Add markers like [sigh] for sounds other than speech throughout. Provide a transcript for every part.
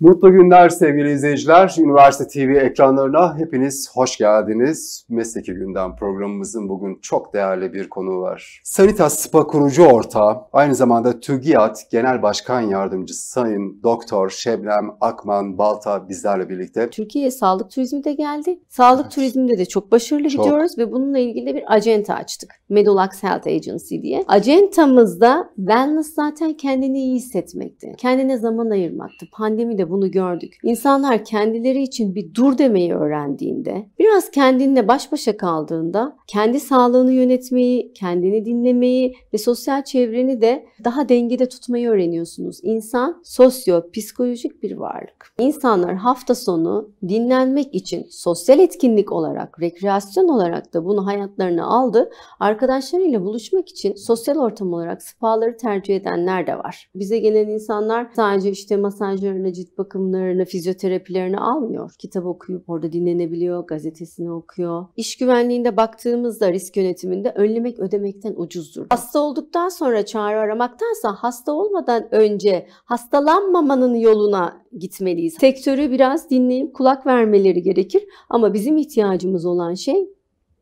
Mutlu günler sevgili izleyiciler. Üniversite TV ekranlarına hepiniz hoş geldiniz. Mesleki Gündem programımızın bugün çok değerli bir konu var. Sanitas Spa kurucu ortağı, aynı zamanda TÜGİAD Genel Başkan Yardımcısı Sayın Doktor Şebnem Akman Balta bizlerle birlikte. Türkiye'ye sağlık turizmi de geldi. Sağlık evet. turizminde de çok başarılı çok. gidiyoruz ve bununla ilgili de bir acenta açtık. Medolax Health Agency diye. Acentamızda wellness zaten kendini iyi hissetmekti. Kendine zaman ayırmaktı. Pandemi de bunu gördük. İnsanlar kendileri için bir dur demeyi öğrendiğinde, biraz kendinle baş başa kaldığında kendi sağlığını yönetmeyi, kendini dinlemeyi ve sosyal çevreni de daha dengede tutmayı öğreniyorsunuz. İnsan sosyo-psikolojik bir varlık. İnsanlar hafta sonu dinlenmek için sosyal etkinlik olarak, rekreasyon olarak da bunu hayatlarına aldı. Arkadaşlarıyla buluşmak için sosyal ortam olarak spaları tercih edenler de var. Bize gelen insanlar sadece işte masajlarına cilt bakımlarını, fizyoterapilerini almıyor. Kitap okuyup orada dinlenebiliyor, gazetesini okuyor. İş güvenliğinde baktığımızda risk yönetiminde önlemek ödemekten ucuzdur. Hasta olduktan sonra çağrı aramaktansa hasta olmadan önce hastalanmamanın yoluna gitmeliyiz. Sektörü biraz dinleyip kulak vermeleri gerekir ama bizim ihtiyacımız olan şey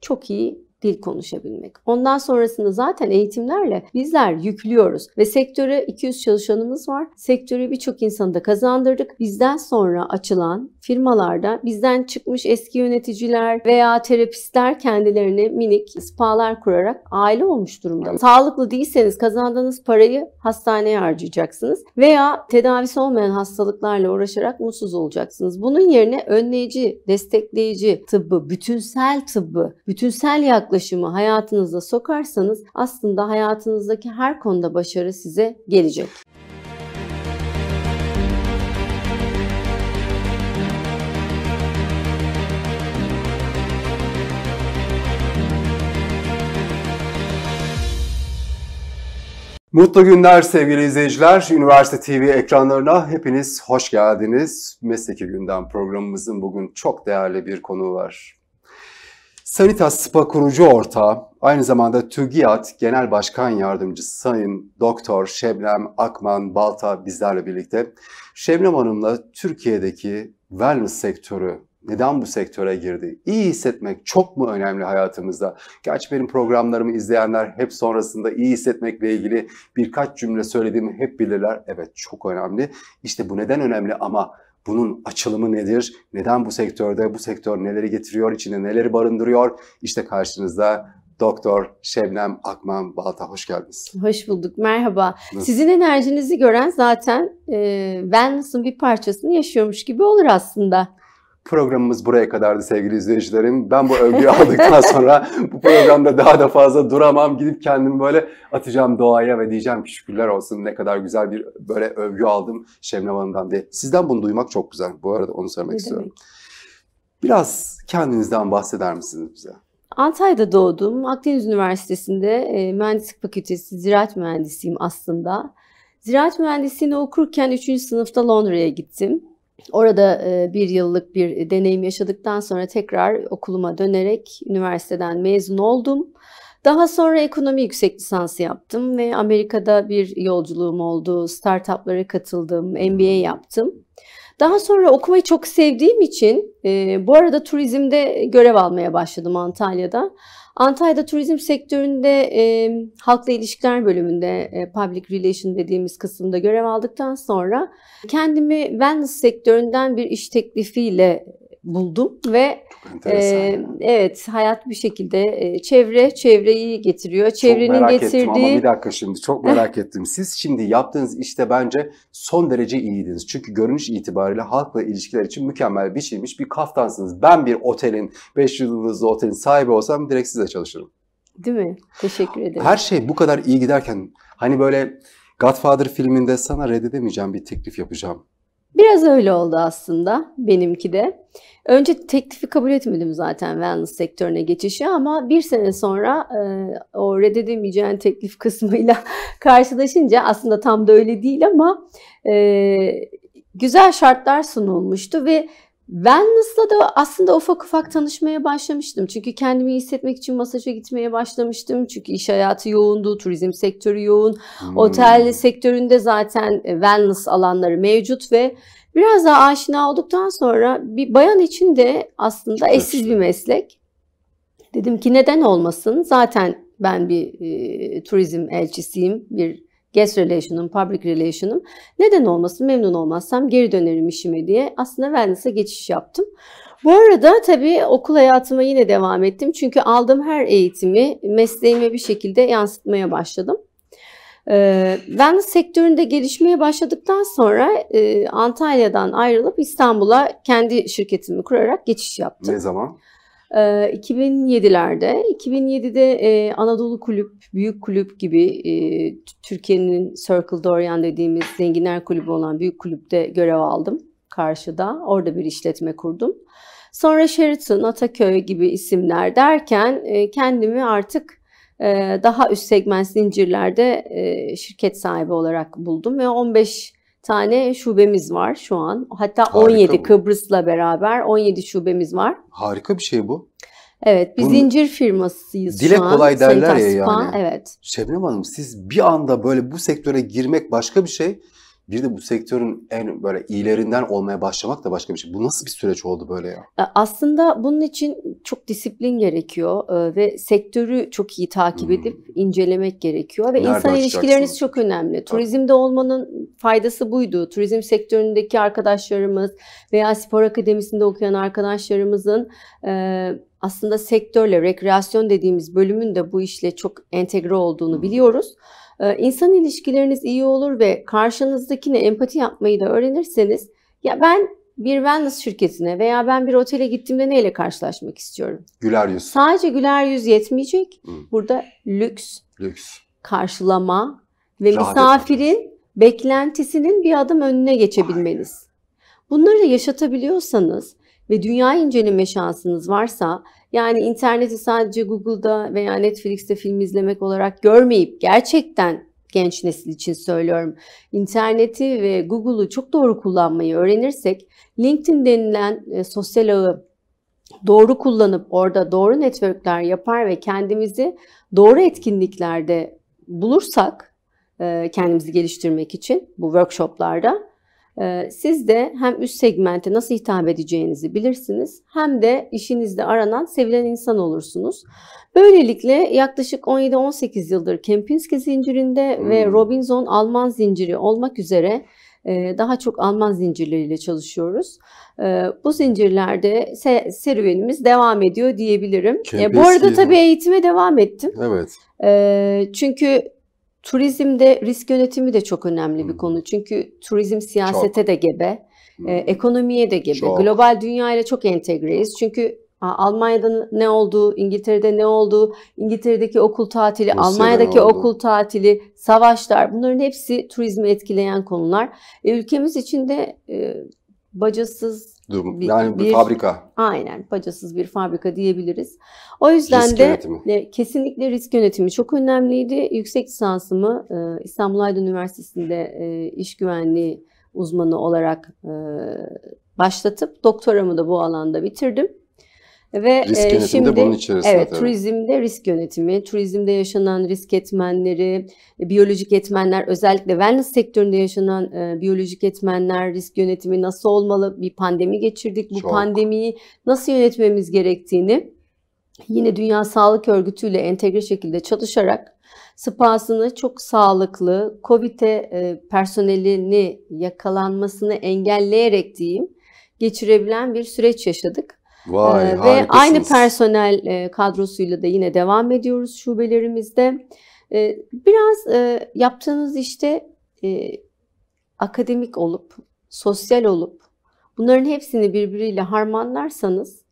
çok iyi dil konuşabilmek. Ondan sonrasını zaten eğitimlerle bizler yüklüyoruz ve sektöre 200 çalışanımız var. Sektörü birçok insanı da kazandırdık. Bizden sonra açılan firmalarda bizden çıkmış eski yöneticiler veya terapistler kendilerine minik spalar kurarak aile olmuş durumda. Sağlıklı değilseniz kazandığınız parayı hastaneye harcayacaksınız veya tedavisi olmayan hastalıklarla uğraşarak mutsuz olacaksınız. Bunun yerine önleyici, destekleyici tıbbı, bütünsel tıbbı, bütünsel yaklaşımı hayatınıza sokarsanız aslında hayatınızdaki her konuda başarı size gelecek. Mutlu günler sevgili izleyiciler. Üniversite TV ekranlarına hepiniz hoş geldiniz. Mesleki Gündem programımızın bugün çok değerli bir konuğu var. Sanitas Spa kurucu ortağı, aynı zamanda TÜGİAD Genel Başkan Yardımcısı Sayın Doktor Şebnem Akman Balta bizlerle birlikte. Şebnem Hanım'la Türkiye'deki wellness sektörü neden bu sektöre girdi? İyi hissetmek çok mu önemli hayatımızda? Gerçi benim programlarımı izleyenler hep sonrasında iyi hissetmekle ilgili birkaç cümle söylediğimi hep bilirler. Evet çok önemli. İşte bu neden önemli ama bunun açılımı nedir? Neden bu sektörde? Bu sektör neleri getiriyor? içinde neleri barındırıyor? İşte karşınızda Doktor Şebnem Akman Balta hoş geldiniz. Hoş bulduk. Merhaba. Sizin enerjinizi gören zaten e, ben nasıl bir parçasını yaşıyormuş gibi olur aslında. Programımız buraya kadardı sevgili izleyicilerim. Ben bu övgüyü [laughs] aldıktan sonra bu programda daha da fazla duramam. Gidip kendimi böyle atacağım doğaya ve diyeceğim ki şükürler olsun ne kadar güzel bir böyle övgü aldım Şemnem Hanım'dan diye. Sizden bunu duymak çok güzel. Bu arada onu söylemek ne istiyorum. Biraz kendinizden bahseder misiniz bize? Antalya'da doğdum. Akdeniz Üniversitesi'nde e, mühendislik fakültesi ziraat mühendisiyim aslında. Ziraat mühendisliğini okurken 3. sınıfta Londra'ya gittim. Orada e, bir yıllık bir deneyim yaşadıktan sonra tekrar okuluma dönerek üniversiteden mezun oldum. Daha sonra ekonomi yüksek lisansı yaptım ve Amerika'da bir yolculuğum oldu. Startuplara katıldım, MBA yaptım. Daha sonra okumayı çok sevdiğim için e, bu arada turizmde görev almaya başladım Antalya'da. Antalya'da turizm sektöründe e, halkla ilişkiler bölümünde e, public relation dediğimiz kısımda görev aldıktan sonra kendimi wellness sektöründen bir iş teklifiyle buldum ve e, evet hayat bir şekilde e, çevre çevreyi getiriyor. Çevrenin çok merak getirdiği ettim ama bir dakika şimdi çok merak [laughs] ettim. Siz şimdi yaptığınız işte bence son derece iyiydiniz. Çünkü görünüş itibariyle halkla ilişkiler için mükemmel biçilmiş bir kaftansınız. Ben bir otelin 5 yıldızlı otelin sahibi olsam direkt size çalışırım. Değil mi? Teşekkür ederim. Her şey bu kadar iyi giderken hani böyle Godfather filminde sana reddedemeyeceğim bir teklif yapacağım Biraz öyle oldu aslında benimki de. Önce teklifi kabul etmedim zaten wellness sektörüne geçişi ama bir sene sonra e, o reddedemeyeceğin teklif [laughs] kısmıyla karşılaşınca aslında tam da öyle değil ama e, güzel şartlar sunulmuştu ve Wellness'la da aslında ufak ufak tanışmaya başlamıştım. Çünkü kendimi iyi hissetmek için masaja gitmeye başlamıştım. Çünkü iş hayatı yoğundu, turizm sektörü yoğun. Hmm. Otel sektöründe zaten e, wellness alanları mevcut ve biraz daha aşina olduktan sonra bir bayan için de aslında eşsiz bir meslek. Dedim ki neden olmasın? Zaten ben bir e, turizm elçisiyim, bir guest relation'ım, public relation'ım. Neden olmasın memnun olmazsam geri dönerim işime diye aslında wellness'e geçiş yaptım. Bu arada tabii okul hayatıma yine devam ettim. Çünkü aldığım her eğitimi mesleğime bir şekilde yansıtmaya başladım. Ben ee, sektöründe gelişmeye başladıktan sonra e, Antalya'dan ayrılıp İstanbul'a kendi şirketimi kurarak geçiş yaptım. Ne zaman? E, 2007'lerde, 2007'de e, Anadolu Kulüp, Büyük Kulüp gibi e, Türkiye'nin Circle Dorian dediğimiz zenginler kulübü olan Büyük Kulüp'te görev aldım karşıda. Orada bir işletme kurdum. Sonra Sheraton, Ataköy gibi isimler derken e, kendimi artık e, daha üst segment zincirlerde e, şirket sahibi olarak buldum ve 15 tane şubemiz var şu an. Hatta Harika 17 bu. Kıbrıs'la beraber 17 şubemiz var. Harika bir şey bu. Evet, biz Bunu, zincir firmasıyız dile şu an. Dile kolay derler Seyit ya yani. Evet. Şebnem Hanım siz bir anda böyle bu sektöre girmek başka bir şey bir de bu sektörün en böyle iyilerinden olmaya başlamak da başka bir şey. Bu nasıl bir süreç oldu böyle ya? E, aslında bunun için çok disiplin gerekiyor e, ve sektörü çok iyi takip edip hmm. incelemek gerekiyor ve Nerede insan ilişkileriniz çok önemli. Turizmde olmanın faydası buydu. Turizm sektöründeki arkadaşlarımız veya spor akademisinde okuyan arkadaşlarımızın e, aslında sektörle rekreasyon dediğimiz bölümün de bu işle çok entegre olduğunu hmm. biliyoruz. Ee, insan ilişkileriniz iyi olur ve karşınızdakine empati yapmayı da öğrenirseniz ya ben bir wellness şirketine veya ben bir otele gittiğimde neyle karşılaşmak istiyorum? Güler yüz. Sadece güler yüz yetmeyecek. Hı. Burada lüks, lüks, karşılama ve Rahat misafirin etmeniz. beklentisinin bir adım önüne geçebilmeniz. Aynen. Bunları yaşatabiliyorsanız ve dünyayı inceleme şansınız varsa yani interneti sadece Google'da veya Netflix'te film izlemek olarak görmeyip gerçekten genç nesil için söylüyorum. İnterneti ve Google'u çok doğru kullanmayı öğrenirsek LinkedIn denilen e, sosyal ağı doğru kullanıp orada doğru networkler yapar ve kendimizi doğru etkinliklerde bulursak e, kendimizi geliştirmek için bu workshoplarda ee, siz de hem üst segmente nasıl hitap edeceğinizi bilirsiniz hem de işinizde aranan sevilen insan olursunuz. Böylelikle yaklaşık 17-18 yıldır Kempinski zincirinde hmm. ve Robinson Alman zinciri olmak üzere e, daha çok Alman zincirleriyle çalışıyoruz. Ee, bu zincirlerde serüvenimiz devam ediyor diyebilirim. E, Kempinski Bu arada tabii eğitime devam ettim. Evet. Ee, çünkü Turizmde risk yönetimi de çok önemli Hı. bir hmm. konu. Çünkü turizm siyasete çok. de gebe, Hı. e, hmm. ekonomiye de gebe. Çok. Global dünyayla çok entegreyiz. Çünkü Almanya'da ne oldu, İngiltere'de ne oldu, İngiltere'deki okul tatili, Rusya'da Almanya'daki okul tatili, savaşlar bunların hepsi turizmi etkileyen konular. E, ülkemiz için de e, bacasız durum. Bir, yani bir, bir fabrika. Aynen bacasız bir fabrika diyebiliriz. O yüzden risk de yönetimi. E, kesinlikle risk yönetimi çok önemliydi. Yüksek lisansımı e, İstanbul Aydın Üniversitesi'nde e, iş güvenliği uzmanı olarak e, başlatıp doktoramı da bu alanda bitirdim. Ve e, risk yönetimi şimdi, de bunun içerisinde. Evet, turizmde risk yönetimi, turizmde yaşanan risk etmenleri, e, biyolojik etmenler, özellikle wellness sektöründe yaşanan e, biyolojik etmenler, risk yönetimi nasıl olmalı? Bir pandemi geçirdik. Bu Çok. pandemiyi nasıl yönetmemiz gerektiğini yine Dünya Sağlık Örgütü ile entegre şekilde çalışarak spasını çok sağlıklı, COVID'e e, personelini yakalanmasını engelleyerek diyeyim geçirebilen bir süreç yaşadık. Vay, e, ve aynı personel e, kadrosuyla da yine devam ediyoruz şubelerimizde. E, biraz e, yaptığınız işte e, akademik olup, sosyal olup bunların hepsini birbiriyle harmanlarsanız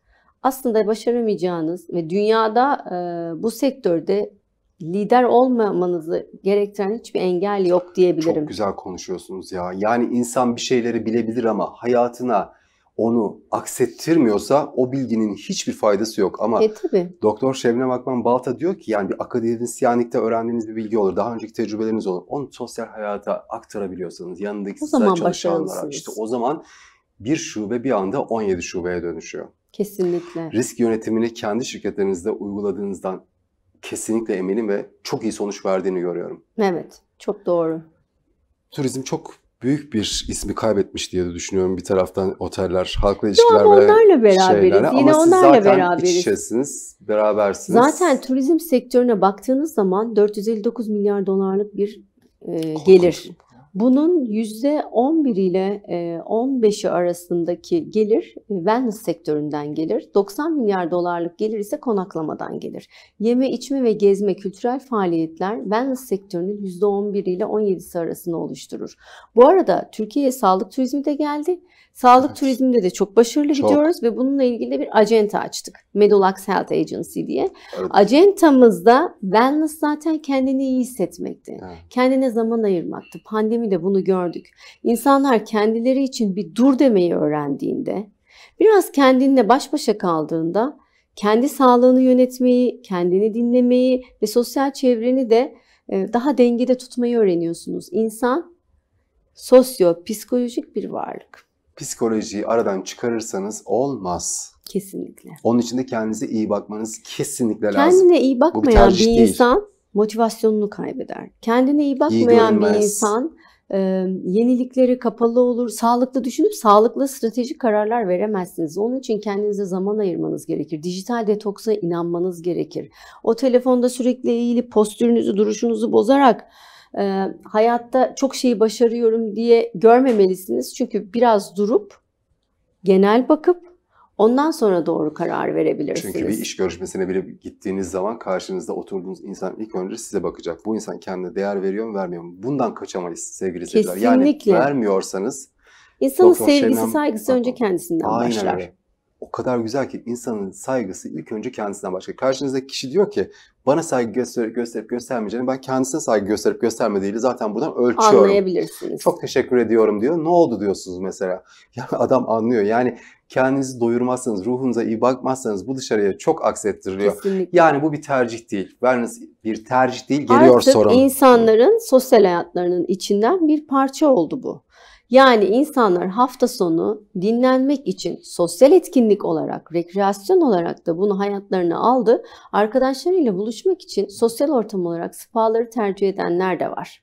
aslında başaramayacağınız ve dünyada e, bu sektörde lider olmamanızı gerektiren hiçbir engel yok diyebilirim. Çok güzel konuşuyorsunuz ya. Yani insan bir şeyleri bilebilir ama hayatına onu aksettirmiyorsa o bilginin hiçbir faydası yok. Ama e, tabii. Doktor Şebnem Akman Balta diyor ki yani bir akademisyenlikte öğrendiğiniz bir bilgi olur. Daha önceki tecrübeleriniz olur. Onu sosyal hayata aktarabiliyorsanız yanındaki o zaman çalışanlara işte o zaman bir şube bir anda 17 şubeye dönüşüyor. Kesinlikle. Risk yönetimini kendi şirketlerinizde uyguladığınızdan kesinlikle eminim ve çok iyi sonuç verdiğini görüyorum. Evet, çok doğru. Turizm çok büyük bir ismi kaybetmiş diye de düşünüyorum bir taraftan oteller, halkla ilişkiler ve onlarla beraberiz. Şeylerle. Yine Ama onlarla siz zaten beraberiz. berabersiniz. Zaten turizm sektörüne baktığınız zaman 459 milyar dolarlık bir e, gelir. Bunun %11 ile 15'i e, arasındaki gelir e, wellness sektöründen gelir. 90 milyar dolarlık gelir ise konaklamadan gelir. Yeme, içme ve gezme kültürel faaliyetler wellness sektörünün %11 ile 17'si arasında oluşturur. Bu arada Türkiye'ye sağlık turizmi de geldi. Sağlık evet. turizminde de çok başarılı çok. gidiyoruz ve bununla ilgili de bir acenta açtık. Medolax Health Agency diye. Evet. Acentamızda wellness zaten kendini iyi hissetmekti. Evet. Kendine zaman ayırmaktı. Pandemi de bunu gördük. İnsanlar kendileri için bir dur demeyi öğrendiğinde, biraz kendinle baş başa kaldığında kendi sağlığını yönetmeyi, kendini dinlemeyi ve sosyal çevreni de e, daha dengede tutmayı öğreniyorsunuz. İnsan sosyo-psikolojik bir varlık psikolojiyi aradan çıkarırsanız olmaz. Kesinlikle. Onun için de kendinize iyi bakmanız kesinlikle lazım. Kendine iyi bakmayan bir, bir insan motivasyonunu kaybeder. Kendine iyi bakmayan iyi bir insan e, yeniliklere kapalı olur. Sağlıklı düşünüp sağlıklı stratejik kararlar veremezsiniz. Onun için kendinize zaman ayırmanız gerekir. Dijital detoksa inanmanız gerekir. O telefonda sürekli eğilip postürünüzü, duruşunuzu bozarak e, hayatta çok şeyi başarıyorum diye görmemelisiniz. Çünkü biraz durup genel bakıp ondan sonra doğru karar verebilirsiniz. Çünkü bir iş görüşmesine bile gittiğiniz zaman karşınızda oturduğunuz insan ilk önce size bakacak. Bu insan kendine değer veriyor mu vermiyor mu? Bundan kaçamayız sevgili seyirciler. Yani vermiyorsanız İnsanın Doktor sevgisi, Şenem, saygısı önce kendisinden Aynen başlar. Öyle o kadar güzel ki insanın saygısı ilk önce kendisinden başka. Karşınızdaki kişi diyor ki bana saygı gösterip gösterip göstermeyeceğini ben kendisine saygı gösterip göstermediğiyle zaten buradan ölçüyorum. Anlayabilirsiniz. Çok teşekkür ediyorum diyor. Ne oldu diyorsunuz mesela. [laughs] Yani adam anlıyor. Yani kendinizi doyurmazsanız, ruhunuza iyi bakmazsanız bu dışarıya çok aksettiriliyor. Kesinlikle. Yani bu bir tercih değil. Veriniz bir tercih değil. Geliyor Artık sorun. Artık insanların sosyal hayatlarının içinden bir parça oldu bu. Yani insanlar hafta sonu dinlenmek için sosyal etkinlik olarak, rekreasyon olarak da bunu hayatlarına aldı. Arkadaşlarıyla buluşmak için sosyal ortam olarak spaları tercih edenler de var.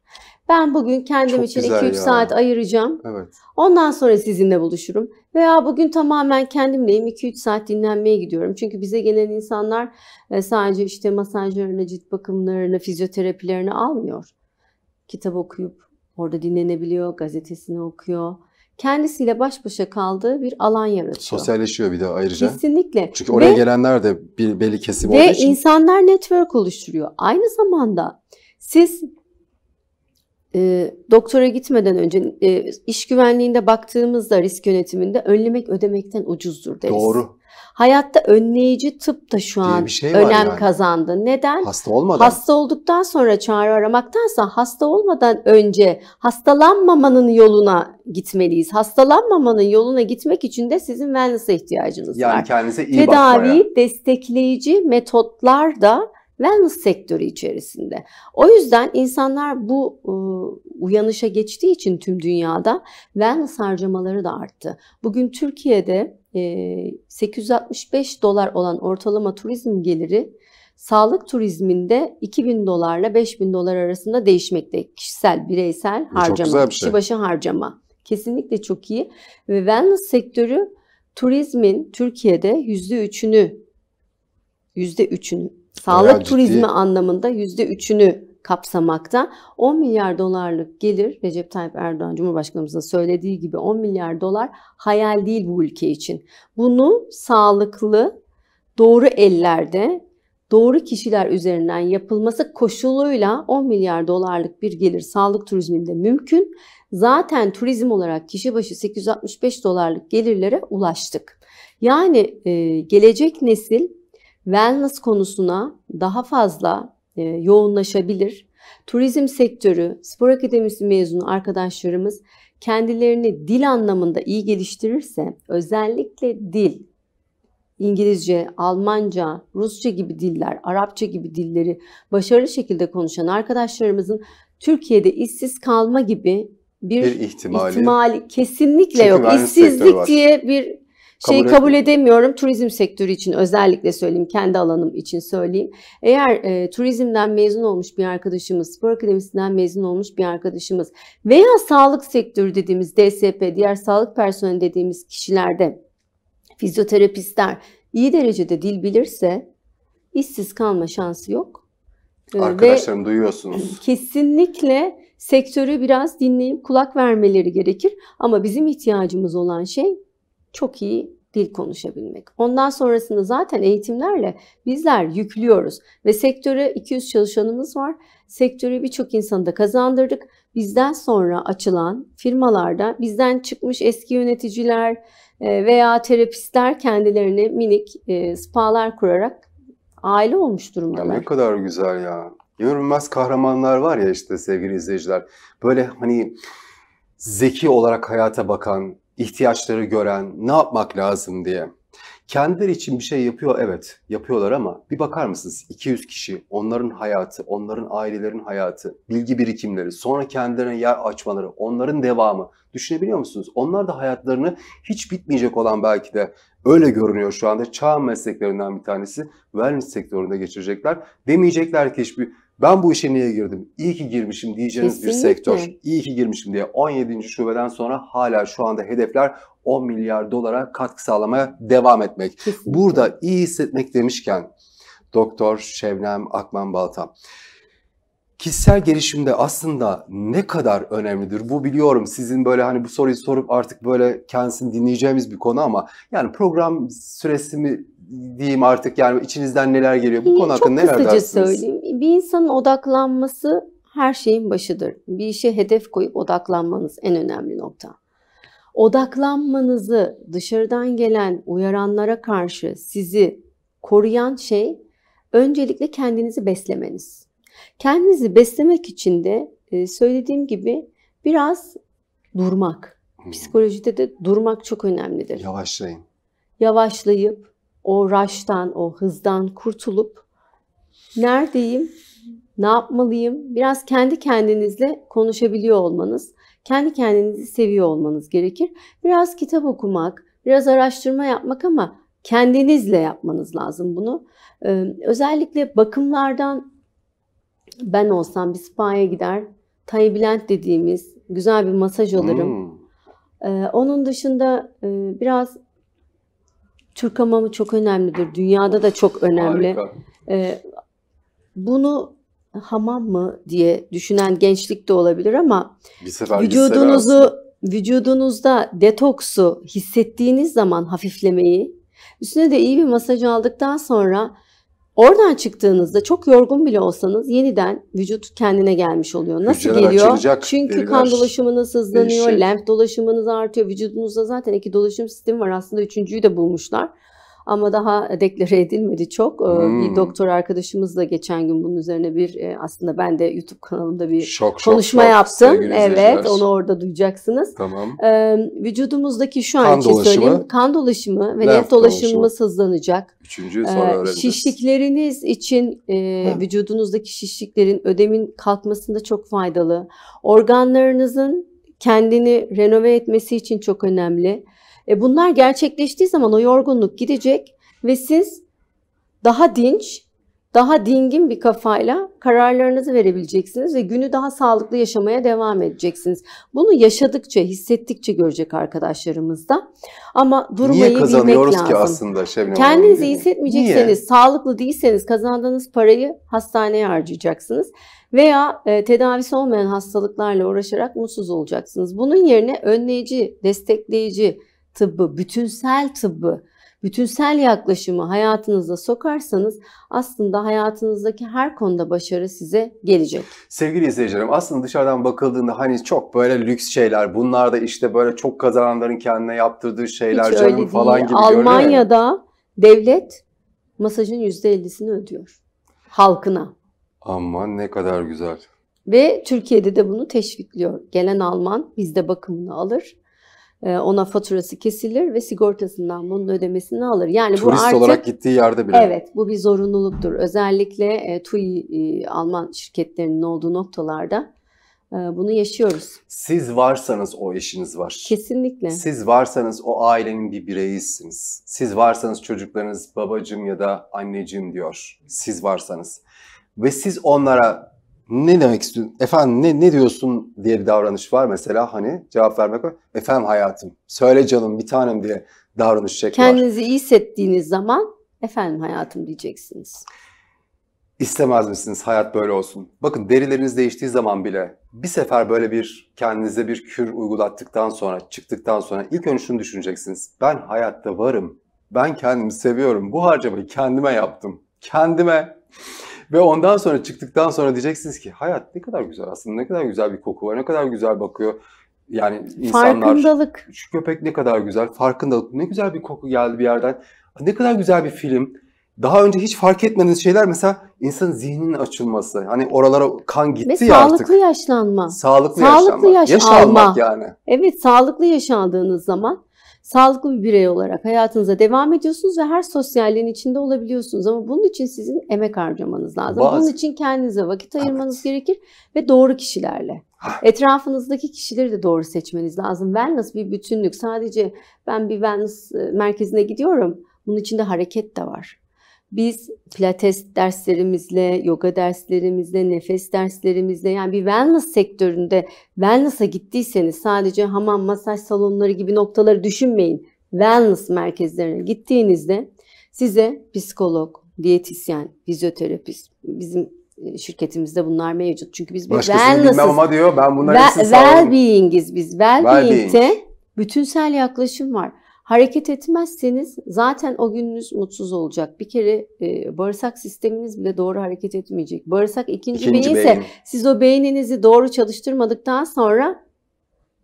Ben bugün kendim Çok için 2-3 saat ayıracağım. Evet. Ondan sonra sizinle buluşurum. Veya bugün tamamen kendimleyim 2-3 saat dinlenmeye gidiyorum. Çünkü bize gelen insanlar e, sadece işte masajlarını, cilt bakımlarını, fizyoterapilerini almıyor. Kitap okuyup Orada dinlenebiliyor, gazetesini okuyor. Kendisiyle baş başa kaldığı bir alan yaratıyor. Sosyalleşiyor bir de ayrıca. Kesinlikle. Çünkü oraya ve, gelenler de bir belli kesim olduğu için. Ve insanlar network oluşturuyor. Aynı zamanda siz e, doktora gitmeden önce e, iş güvenliğinde baktığımızda risk yönetiminde önlemek ödemekten ucuzdur deriz. Doğru. Hayatta önleyici tıp da şu an şey önem yani. kazandı. Neden? Hasta olmadan. Hasta olduktan sonra çağrı aramaktansa hasta olmadan önce hastalanmamanın yoluna gitmeliyiz. Hastalanmamanın yoluna gitmek için de sizin wellness'a ihtiyacınız yani var. Yani kendinize iyi Tedavi, bakmaya. destekleyici metotlar da wellness sektörü içerisinde. O yüzden insanlar bu e, uyanışa geçtiği için tüm dünyada wellness harcamaları da arttı. Bugün Türkiye'de 865 dolar olan ortalama turizm geliri sağlık turizminde 2000 dolarla 5000 dolar arasında değişmekte. Kişisel, bireysel Bu harcama, şey. kişi başı harcama. Kesinlikle çok iyi. Ve wellness sektörü turizmin Türkiye'de %3'ünü %3'ünü sağlık Bayağı turizmi ciddi. anlamında %3'ünü kapsamakta. 10 milyar dolarlık gelir Recep Tayyip Erdoğan Cumhurbaşkanımızın söylediği gibi 10 milyar dolar hayal değil bu ülke için. Bunu sağlıklı, doğru ellerde, doğru kişiler üzerinden yapılması koşuluyla 10 milyar dolarlık bir gelir sağlık turizminde mümkün. Zaten turizm olarak kişi başı 865 dolarlık gelirlere ulaştık. Yani gelecek nesil wellness konusuna daha fazla e, yoğunlaşabilir. Turizm sektörü, spor akademisi mezunu arkadaşlarımız kendilerini dil anlamında iyi geliştirirse özellikle dil, İngilizce, Almanca, Rusça gibi diller, Arapça gibi dilleri başarılı şekilde konuşan arkadaşlarımızın Türkiye'de işsiz kalma gibi bir, bir ihtimali. ihtimali kesinlikle Çünkü yok. İşsizlik diye bir Kabul Şeyi kabul edemiyorum. Turizm sektörü için özellikle söyleyeyim, kendi alanım için söyleyeyim. Eğer e, turizmden mezun olmuş bir arkadaşımız, spor akademisinden mezun olmuş bir arkadaşımız veya sağlık sektörü dediğimiz DSP, diğer sağlık personeli dediğimiz kişilerde fizyoterapistler iyi derecede dil bilirse işsiz kalma şansı yok. E, Arkadaşlarım Ve duyuyorsunuz. [clears throat] Kesinlikle sektörü biraz dinleyip kulak vermeleri gerekir. Ama bizim ihtiyacımız olan şey çok iyi dil konuşabilmek. Ondan sonrasında zaten eğitimlerle bizler yüklüyoruz ve sektöre 200 çalışanımız var. Sektörü birçok insanı da kazandırdık. Bizden sonra açılan firmalarda bizden çıkmış eski yöneticiler e, veya terapistler kendilerine minik e, spalar kurarak aile olmuş durumdalar. Ya ne kadar güzel ya. Görünmez kahramanlar var ya işte sevgili izleyiciler. Böyle hani zeki olarak hayata bakan, ihtiyaçları gören, ne yapmak lazım diye. Kendileri için bir şey yapıyor evet yapıyorlar ama bir bakar mısınız 200 kişi onların hayatı, onların ailelerin hayatı, bilgi birikimleri, sonra kendilerine yer açmaları, onların devamı düşünebiliyor musunuz? Onlar da hayatlarını hiç bitmeyecek olan belki de öyle görünüyor şu anda çağ mesleklerinden bir tanesi wellness sektöründe geçirecekler. Demeyecekler ki hiçbir ben bu işe niye girdim? İyi ki girmişim diyeceğiniz Kesinlikle. bir sektör. İyi ki girmişim diye 17. şubeden sonra hala şu anda hedefler 10 milyar dolara katkı sağlamaya devam etmek. Kesinlikle. Burada iyi hissetmek demişken Doktor Şevnem Akman Balta, Kişisel gelişimde aslında ne kadar önemlidir? Bu biliyorum sizin böyle hani bu soruyu sorup artık böyle kendisini dinleyeceğimiz bir konu ama yani program süresi mi diyeyim artık yani içinizden neler geliyor? Bu ee, konu hakkında neler dersiniz? Çok kısaca söyleyeyim. Bir insanın odaklanması her şeyin başıdır. Bir işe hedef koyup odaklanmanız en önemli nokta. Odaklanmanızı dışarıdan gelen uyaranlara karşı sizi koruyan şey öncelikle kendinizi beslemeniz. Kendinizi beslemek için de e, söylediğim gibi biraz durmak. Psikolojide de durmak çok önemlidir. Yavaşlayın. Yavaşlayıp o rush'tan, o hızdan kurtulup neredeyim, ne yapmalıyım? Biraz kendi kendinizle konuşabiliyor olmanız, kendi kendinizi seviyor olmanız gerekir. Biraz kitap okumak, biraz araştırma yapmak ama kendinizle yapmanız lazım bunu. Ee, özellikle bakımlardan ben olsam bir spa'ya gider, Tay Bülent dediğimiz güzel bir masaj alırım. Hmm. Ee, onun dışında e, biraz Türk hamamı çok önemlidir. Dünyada da çok önemli. Harika. Ee, bunu hamam mı diye düşünen gençlik de olabilir ama vücudunuzu vücudunuzda detoksu hissettiğiniz zaman hafiflemeyi üstüne de iyi bir masaj aldıktan sonra Oradan çıktığınızda çok yorgun bile olsanız yeniden vücut kendine gelmiş oluyor. Nasıl Hücreler geliyor? Açılacak, Çünkü kan dolaşımınız hızlanıyor, lenf dolaşımınız artıyor. Vücudunuzda zaten iki dolaşım sistemi var. Aslında üçüncüyü de bulmuşlar ama daha deklare edilmedi çok. Ee, hmm. Bir doktor arkadaşımızla geçen gün bunun üzerine bir e, aslında ben de YouTube kanalımda bir şok, konuşma şok, yaptım. Sevgili evet onu orada duyacaksınız. Tamam. Vücudumuzdaki şu anki kan söyleyeyim kan dolaşımı ve lenf dolaşımımız dolaşımı. hızlanacak. Üçüncü sonra öğreneceğiz. Şişlikleriniz için ha. vücudunuzdaki şişliklerin ödemin kalkmasında çok faydalı. Organlarınızın kendini renove etmesi için çok önemli. E bunlar gerçekleştiği zaman o yorgunluk gidecek ve siz daha dinç, daha dingin bir kafayla kararlarınızı verebileceksiniz ve günü daha sağlıklı yaşamaya devam edeceksiniz. Bunu yaşadıkça, hissettikçe görecek arkadaşlarımız da. Ama durmayı Niye kazanıyoruz bilmek ki lazım. aslında Şebnem Kendinizi iyi hissetmeyecekseniz, Niye? sağlıklı değilseniz kazandığınız parayı hastaneye harcayacaksınız veya e, tedavisi olmayan hastalıklarla uğraşarak mutsuz olacaksınız. Bunun yerine önleyici, destekleyici, tıbbı, bütünsel tıbbı, bütünsel yaklaşımı hayatınıza sokarsanız aslında hayatınızdaki her konuda başarı size gelecek. Sevgili izleyicilerim aslında dışarıdan bakıldığında hani çok böyle lüks şeyler bunlar da işte böyle çok kazananların kendine yaptırdığı şeyler Hiç canım falan gibi Almanya'da görünüyor. devlet masajın %50'sini ödüyor halkına. Aman ne kadar güzel. Ve Türkiye'de de bunu teşvikliyor. Gelen Alman bizde bakımını alır ee, ona faturası kesilir ve sigortasından bunun ödemesini alır. Yani Turist bu artık, olarak gittiği yerde bile. Evet bu bir zorunluluktur. Özellikle e, TUI e, Alman şirketlerinin olduğu noktalarda e, bunu yaşıyoruz. Siz varsanız o eşiniz var. Kesinlikle. Siz varsanız o ailenin bir bireyisiniz. Siz varsanız çocuklarınız babacım ya da anneciğim diyor. Siz varsanız. Ve siz onlara ne demek istiyorsun? Efendim ne, ne diyorsun diye bir davranış var mesela hani cevap vermek var. Efendim hayatım, söyle canım bir tanem diye davranış şekli Kendinizi var. iyi hissettiğiniz zaman efendim hayatım diyeceksiniz. İstemez misiniz hayat böyle olsun? Bakın derileriniz değiştiği zaman bile bir sefer böyle bir kendinize bir kür uygulattıktan sonra, çıktıktan sonra ilk önce şunu düşüneceksiniz. Ben hayatta varım. Ben kendimi seviyorum. Bu harcamayı kendime yaptım. Kendime ve ondan sonra çıktıktan sonra diyeceksiniz ki hayat ne kadar güzel aslında ne kadar güzel bir koku var ne kadar güzel bakıyor. Yani insanlar farkındalık. şu köpek ne kadar güzel farkındalık ne güzel bir koku geldi bir yerden ne kadar güzel bir film. Daha önce hiç fark etmediğiniz şeyler mesela insanın zihninin açılması. Hani oralara kan gitti Ve ya sağlıklı artık. sağlıklı yaşlanma. Sağlıklı, sağlıklı yaşlanma. Yaş, yaş yani. Evet sağlıklı yaş zaman sağlıklı bir birey olarak hayatınıza devam ediyorsunuz ve her sosyalliğin içinde olabiliyorsunuz. Ama bunun için sizin emek harcamanız lazım. Bazı... Bunun için kendinize vakit ayırmanız evet. gerekir ve doğru kişilerle. Etrafınızdaki kişileri de doğru seçmeniz lazım. Wellness bir bütünlük. Sadece ben bir wellness e, merkezine gidiyorum. Bunun içinde hareket de var biz pilates derslerimizle, yoga derslerimizle, nefes derslerimizle yani bir wellness sektöründe wellness'a gittiyseniz sadece hamam, masaj salonları gibi noktaları düşünmeyin. Wellness merkezlerine gittiğinizde size psikolog, diyetisyen, fizyoterapist, bizim e, şirketimizde bunlar mevcut. Çünkü biz bir wellness'iz. ama diyor ben bunların well, well-being'iz biz. Well-being'de bütünsel yaklaşım var. Hareket etmezseniz zaten o gününüz mutsuz olacak. Bir kere e, bağırsak sisteminiz bile doğru hareket etmeyecek. Bağırsak ikinci, ikinci beyinse beyin. siz o beyninizi doğru çalıştırmadıktan sonra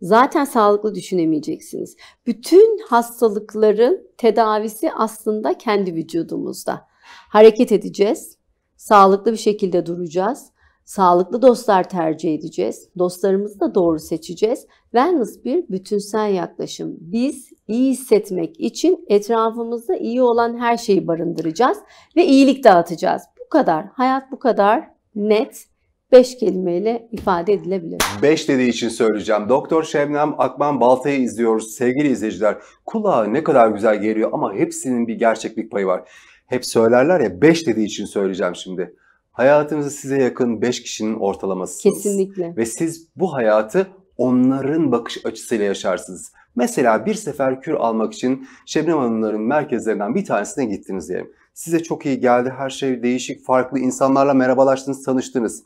zaten sağlıklı düşünemeyeceksiniz. Bütün hastalıkların tedavisi aslında kendi vücudumuzda. Hareket edeceğiz, sağlıklı bir şekilde duracağız. Sağlıklı dostlar tercih edeceğiz. Dostlarımızı da doğru seçeceğiz. Wellness bir bütünsel yaklaşım. Biz iyi hissetmek için etrafımızda iyi olan her şeyi barındıracağız ve iyilik dağıtacağız. Bu kadar. Hayat bu kadar net. Beş kelimeyle ifade edilebilir. Beş dediği için söyleyeceğim. Doktor Şebnem Akman Balta'yı izliyoruz sevgili izleyiciler. Kulağa ne kadar güzel geliyor ama hepsinin bir gerçeklik payı var. Hep söylerler ya beş dediği için söyleyeceğim şimdi. Hayatınızı size yakın 5 kişinin ortalamasısınız. Kesinlikle. Ve siz bu hayatı onların bakış açısıyla yaşarsınız. Mesela bir sefer kür almak için Şebnem Hanımların merkezlerinden bir tanesine gittiniz diyelim. Size çok iyi geldi, her şey değişik, farklı insanlarla merhabalaştınız, tanıştınız.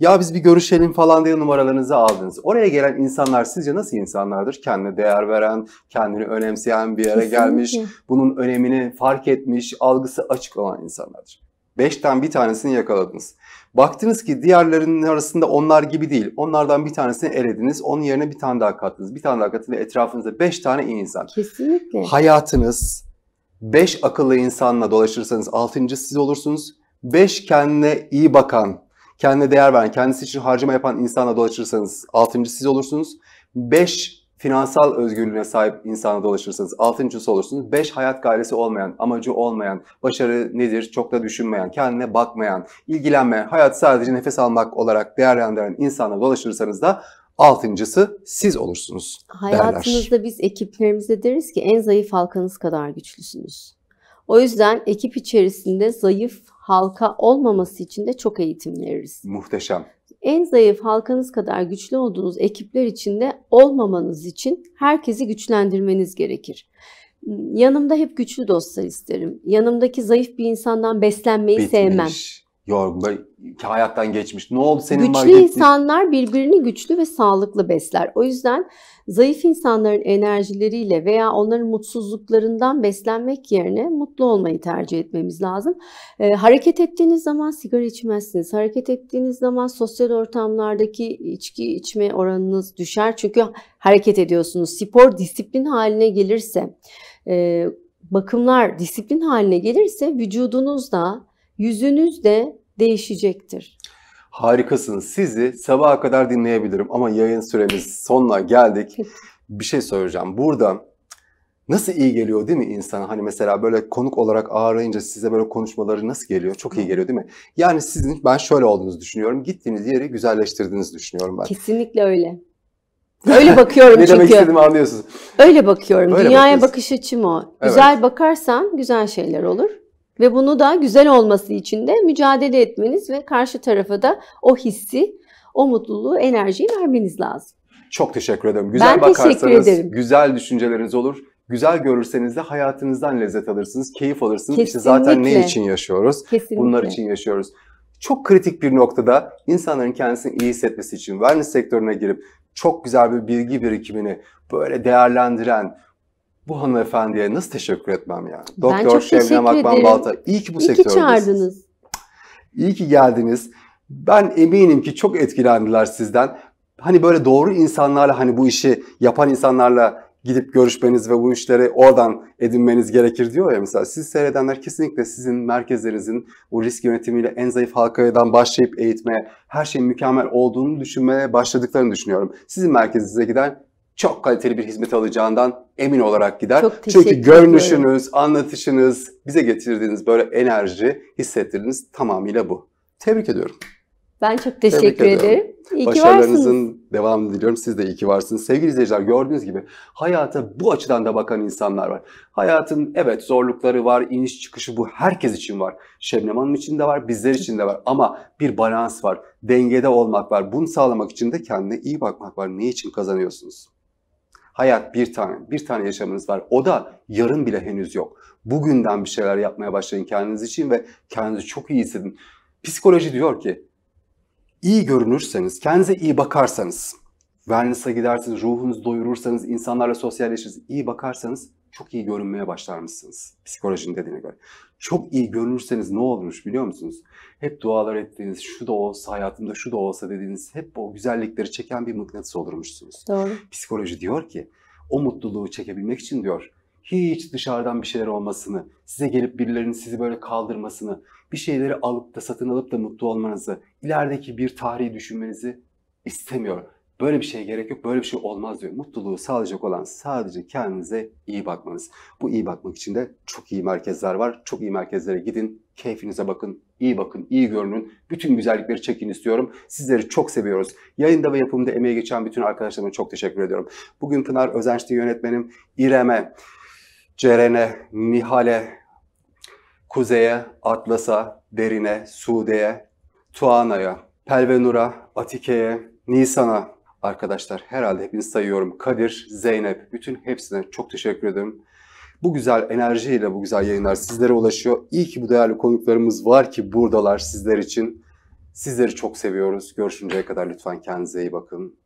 Ya biz bir görüşelim falan diye numaralarınızı aldınız. Oraya gelen insanlar sizce nasıl insanlardır? Kendine değer veren, kendini önemseyen bir yere Kesinlikle. gelmiş, bunun önemini fark etmiş, algısı açık olan insanlardır. Beşten bir tanesini yakaladınız. Baktınız ki diğerlerinin arasında onlar gibi değil. Onlardan bir tanesini elediniz. Onun yerine bir tane daha kattınız. Bir tane daha kattınız ve etrafınızda beş tane iyi insan. Kesinlikle. Hayatınız beş akıllı insanla dolaşırsanız altıncı siz olursunuz. Beş kendine iyi bakan, kendine değer veren, kendisi için harcama yapan insanla dolaşırsanız altıncı siz olursunuz. Beş finansal özgürlüğüne sahip insana dolaşırsınız. Altıncısı olursunuz. Beş hayat gayesi olmayan, amacı olmayan, başarı nedir çok da düşünmeyen, kendine bakmayan, ilgilenmeyen, hayat sadece nefes almak olarak değerlendiren insana dolaşırsanız da Altıncısı siz olursunuz. Hayatınızda derler. biz ekiplerimize deriz ki en zayıf halkanız kadar güçlüsünüz. O yüzden ekip içerisinde zayıf halka olmaması için de çok eğitim veririz. Muhteşem en zayıf halkanız kadar güçlü olduğunuz ekipler içinde olmamanız için herkesi güçlendirmeniz gerekir. Yanımda hep güçlü dostlar isterim. Yanımdaki zayıf bir insandan beslenmeyi Bitmiş. sevmem yorgun, böyle hayattan geçmiş. Ne oldu senin Güçlü marketin? insanlar birbirini güçlü ve sağlıklı besler. O yüzden zayıf insanların enerjileriyle veya onların mutsuzluklarından beslenmek yerine mutlu olmayı tercih etmemiz lazım. ee, hareket ettiğiniz zaman sigara içmezsiniz. Hareket ettiğiniz zaman sosyal ortamlardaki içki içme oranınız düşer. Çünkü hareket ediyorsunuz. Spor disiplin haline gelirse, e, bakımlar disiplin haline gelirse vücudunuz da yüzünüz de değişecektir. Harikasın. Sizi sabaha kadar dinleyebilirim ama yayın süremiz sonuna geldik. Bir şey söyleyeceğim. Burada nasıl iyi geliyor değil mi insana? Hani mesela böyle konuk olarak ağırlayınca size böyle konuşmaları nasıl geliyor? Çok iyi geliyor değil mi? Yani sizin ben şöyle olduğunuzu düşünüyorum. Gittiğiniz yeri güzelleştirdiğinizi düşünüyorum ben. Kesinlikle öyle. [laughs] Öyle bakıyorum ne çünkü. Ne demek istediğimi anlıyorsunuz. Öyle bakıyorum. Öyle Dünyaya bakış açım o. Evet. Güzel bakarsan güzel şeyler olur. Ve bunu da güzel olması için de mücadele etmeniz ve karşı tarafa da o hissi, o mutluluğu, enerjiyi vermeniz lazım. Çok teşekkür ederim. Güzel ben bakarsanız, ederim. güzel düşünceleriniz olur. Güzel görürseniz de hayatınızdan lezzet alırsınız, keyif alırsınız. Kesinlikle. İşte zaten ne için yaşıyoruz? Kesinlikle. Bunlar için yaşıyoruz. Çok kritik bir noktada insanların kendisini iyi hissetmesi için wellness sektörüne girip çok güzel bir bilgi birikimini böyle değerlendiren, bu hanımefendiye nasıl teşekkür etmem yani? Ben Doktor çok Şevlem Akman Balta. İyi ki bu İyi sektördeyiz. İyi ki çağırdınız. İyi ki geldiniz. Ben eminim ki çok etkilendiler sizden. Hani böyle doğru insanlarla hani bu işi yapan insanlarla gidip görüşmeniz ve bu işleri oradan edinmeniz gerekir diyor ya mesela. Siz seyredenler kesinlikle sizin merkezlerinizin bu risk yönetimiyle en zayıf halkadan başlayıp eğitmeye, her şeyin mükemmel olduğunu düşünmeye başladıklarını düşünüyorum. Sizin merkezinize giden çok kaliteli bir hizmet alacağından emin olarak gider. Çok Çünkü görünüşünüz, ederim. anlatışınız, bize getirdiğiniz böyle enerji, hissettirdiğiniz tamamıyla bu. Tebrik ediyorum. Ben çok teşekkür ederim. İyi Başarılarınızın devamını diliyorum. Siz de iyi ki varsınız. Sevgili izleyiciler gördüğünüz gibi hayata bu açıdan da bakan insanlar var. Hayatın evet zorlukları var, iniş çıkışı bu herkes için var. Şebnem Hanım için de var, bizler için de var. Ama bir balans var, dengede olmak var. Bunu sağlamak için de kendine iyi bakmak var. Ne için kazanıyorsunuz? Hayat bir tane, bir tane yaşamınız var. O da yarın bile henüz yok. Bugünden bir şeyler yapmaya başlayın kendiniz için ve kendinizi çok iyi hissedin. Psikoloji diyor ki iyi görünürseniz, kendinize iyi bakarsanız, wellness'a gidersiniz, ruhunuzu doyurursanız, insanlarla sosyalleşirsiniz, iyi bakarsanız çok iyi görünmeye başlarmışsınız. Psikolojinin dediğine göre. Çok iyi görünürseniz ne olurmuş biliyor musunuz? Hep dualar ettiğiniz, şu da olsa hayatımda şu da olsa dediğiniz hep o güzellikleri çeken bir mıknatıs olurmuşsunuz. Doğru. Psikoloji diyor ki o mutluluğu çekebilmek için diyor hiç dışarıdan bir şeyler olmasını, size gelip birilerinin sizi böyle kaldırmasını, bir şeyleri alıp da satın alıp da mutlu olmanızı, ilerideki bir tarihi düşünmenizi istemiyor. Böyle bir şeye gerek yok, böyle bir şey olmaz diyor. Mutluluğu sağlayacak olan sadece kendinize iyi bakmanız. Bu iyi bakmak için de çok iyi merkezler var. Çok iyi merkezlere gidin, keyfinize bakın, iyi bakın, iyi görünün. Bütün güzellikleri çekin istiyorum. Sizleri çok seviyoruz. Yayında ve yapımda emeği geçen bütün arkadaşlarıma çok teşekkür ediyorum. Bugün Pınar Özençli yönetmenim, İrem'e, Ceren'e, Nihal'e, Kuzey'e, Atlas'a, Derin'e, Sude'ye, Tuana'ya, Pelvenur'a, Atike'ye, Nisan'a, arkadaşlar herhalde hepinizi sayıyorum. Kadir, Zeynep bütün hepsine çok teşekkür ederim. Bu güzel enerjiyle bu güzel yayınlar sizlere ulaşıyor. İyi ki bu değerli konuklarımız var ki buradalar sizler için. Sizleri çok seviyoruz. Görüşünceye kadar lütfen kendinize iyi bakın.